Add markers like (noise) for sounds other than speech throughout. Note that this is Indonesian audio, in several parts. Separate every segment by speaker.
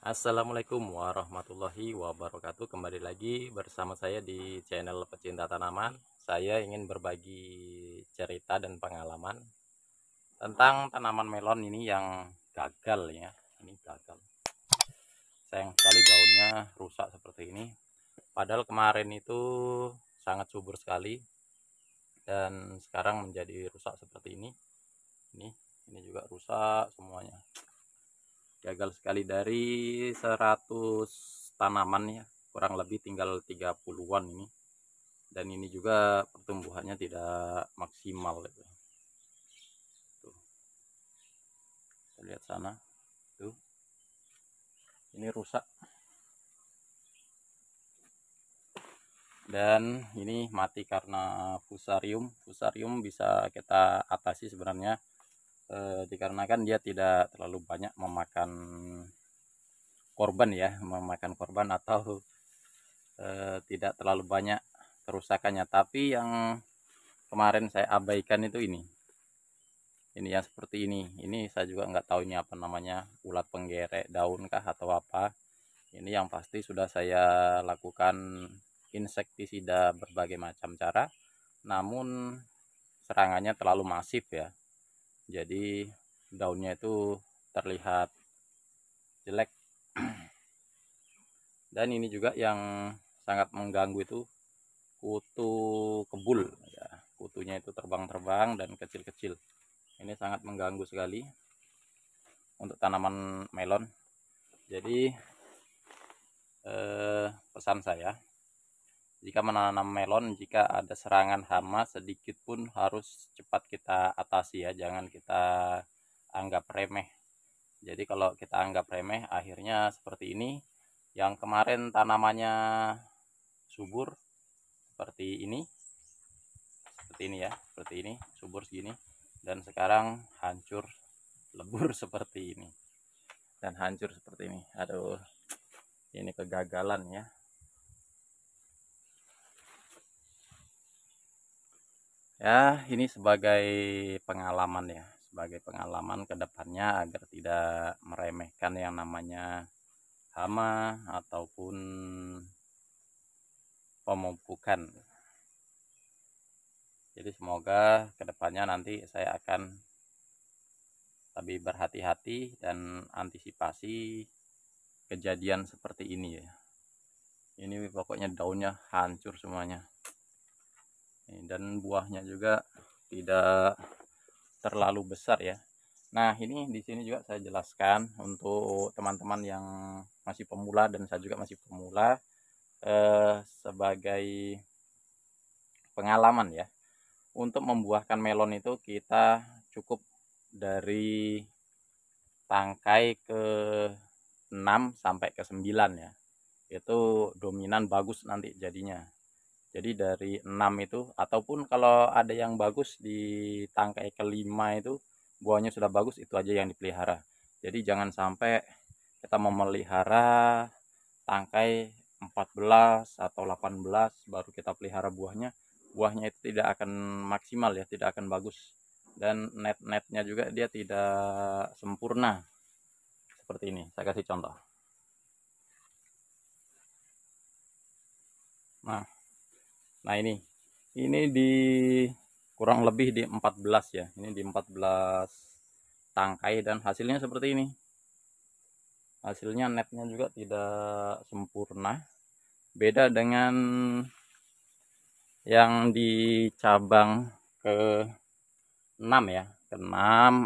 Speaker 1: Assalamualaikum warahmatullahi wabarakatuh Kembali lagi bersama saya di channel pecinta tanaman Saya ingin berbagi cerita dan pengalaman Tentang tanaman melon ini yang gagal ya Ini gagal Sayang sekali daunnya rusak seperti ini Padahal kemarin itu sangat subur sekali Dan sekarang menjadi rusak seperti ini Ini, ini juga rusak semuanya gagal sekali dari 100 tanaman ya kurang lebih tinggal 30-an ini dan ini juga pertumbuhannya tidak maksimal gitu. Tuh. Kita lihat sana. Tuh. Ini rusak. Dan ini mati karena fusarium. Fusarium bisa kita atasi sebenarnya eh, dikarenakan dia tidak terlalu banyak memakan korban ya memakan korban atau eh, tidak terlalu banyak kerusakannya tapi yang kemarin saya abaikan itu ini ini yang seperti ini ini saya juga nggak tahu ini apa namanya ulat penggerek daun kah atau apa ini yang pasti sudah saya lakukan insektisida berbagai macam cara namun serangannya terlalu masif ya jadi daunnya itu terlihat jelek (clears throat) dan ini juga yang sangat mengganggu itu kutu kebul ya kutunya itu terbang-terbang dan kecil-kecil ini sangat mengganggu sekali untuk tanaman melon jadi eh, pesan saya jika menanam melon jika ada serangan hama sedikit pun harus cepat kita atasi ya jangan kita anggap remeh jadi kalau kita anggap remeh akhirnya seperti ini yang kemarin tanamannya subur seperti ini seperti ini ya seperti ini subur segini dan sekarang hancur lebur (laughs) seperti ini dan hancur seperti ini aduh ini kegagalan ya ya ini sebagai pengalaman ya sebagai pengalaman kedepannya agar tidak meremehkan yang namanya hama ataupun pemupukan jadi semoga kedepannya nanti saya akan lebih berhati-hati dan antisipasi kejadian seperti ini ya ini pokoknya daunnya hancur semuanya dan buahnya juga tidak terlalu besar ya Nah, ini di sini juga saya jelaskan untuk teman-teman yang masih pemula dan saya juga masih pemula eh, sebagai pengalaman ya. Untuk membuahkan melon itu kita cukup dari tangkai ke 6 sampai ke 9 ya. Itu dominan bagus nanti jadinya jadi dari enam itu ataupun kalau ada yang bagus di tangkai kelima itu buahnya sudah bagus itu aja yang dipelihara jadi jangan sampai kita memelihara tangkai 14 atau 18 baru kita pelihara buahnya buahnya itu tidak akan maksimal ya tidak akan bagus dan net-netnya juga dia tidak sempurna seperti ini saya kasih contoh nah nah ini ini di kurang lebih di 14 ya ini di 14 tangkai dan hasilnya seperti ini hasilnya netnya juga tidak sempurna beda dengan yang di cabang ke 6 ya ke 6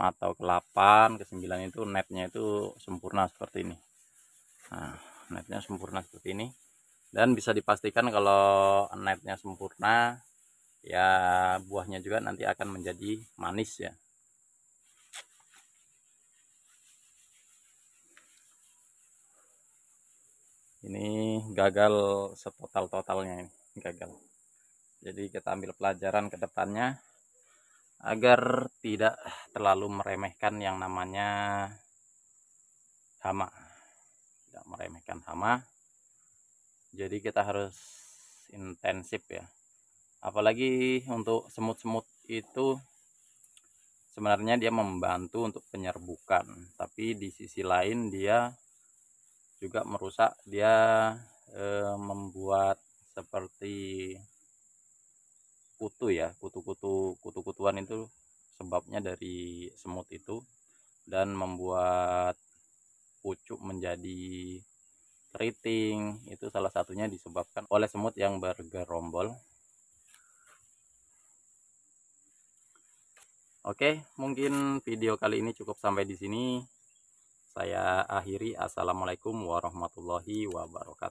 Speaker 1: atau ke 8 ke 9 itu netnya itu sempurna seperti ini nah netnya sempurna seperti ini dan bisa dipastikan kalau netnya sempurna ya buahnya juga nanti akan menjadi manis ya ini gagal setotal-totalnya ini gagal jadi kita ambil pelajaran ke depannya agar tidak terlalu meremehkan yang namanya hama tidak meremehkan hama jadi kita harus intensif ya apalagi untuk semut-semut itu sebenarnya dia membantu untuk penyerbukan tapi di sisi lain dia juga merusak dia e, membuat seperti kutu ya kutu-kutu kutu-kutuan itu sebabnya dari semut itu dan membuat pucuk menjadi keriting itu salah satunya disebabkan oleh semut yang bergerombol Oke, mungkin video kali ini cukup sampai di sini. Saya akhiri. Assalamualaikum warahmatullahi wabarakatuh.